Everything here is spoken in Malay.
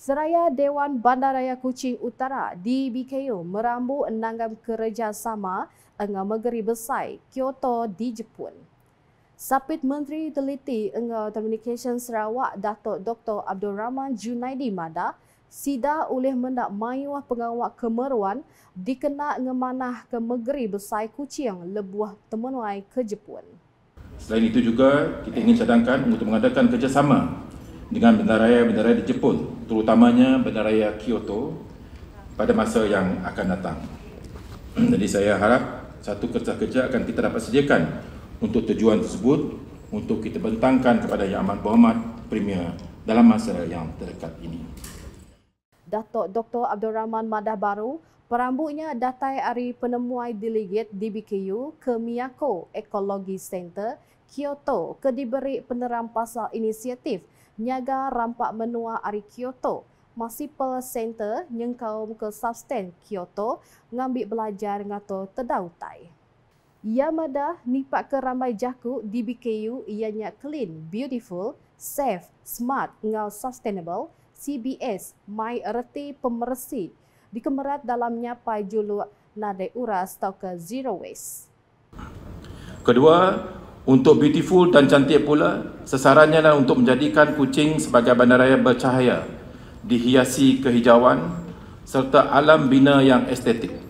Seraya Dewan Bandaraya Kuching Utara DBKU merambu enanggam kerjasama dengan negeri Besai Kyoto di Jepun. Sapit Menteri Teliti dengan Communication Sarawak Dato' Dr. Abdul Rahman Junaidi Mada sida oleh mendak mayuah pengawak kemeruan dikena ngemanah ke negeri Besai Kuching lebuah temenuai ke Jepun. Selain itu juga, kita ingin cadangkan untuk mengadakan kerjasama dengan bandaraya-bandaraya di Jepun, terutamanya bandaraya Kyoto pada masa yang akan datang. Jadi saya harap satu kerja-kerja akan kita dapat sediakan untuk tujuan tersebut untuk kita bentangkan kepada Yang Amat Berhormat Premier dalam masa yang terdekat ini. Datuk Dr. Abdul Rahman Madah Baru, perambutnya Datai hari Penemuai delegat DBKU ke Miyako Ecology Center, Kyoto, ke diberi penerang pasal inisiatif Nyaga Rampak Menua Ari Kyoto, Municipal Center Nyengkau ke Sustain Kyoto, ngambil belajar ngato tedautai. Yamada nipak ke ramai jaku di BKU ianya clean, beautiful, safe, smart ngal sustainable, CBS, mai erti pemersi, dikemerat dalamnya pai julu nade uras atau ke zero waste. Kedua, untuk beautiful dan cantik pula, sesarannya adalah untuk menjadikan kucing sebagai bandaraya bercahaya, dihiasi kehijauan serta alam bina yang estetik.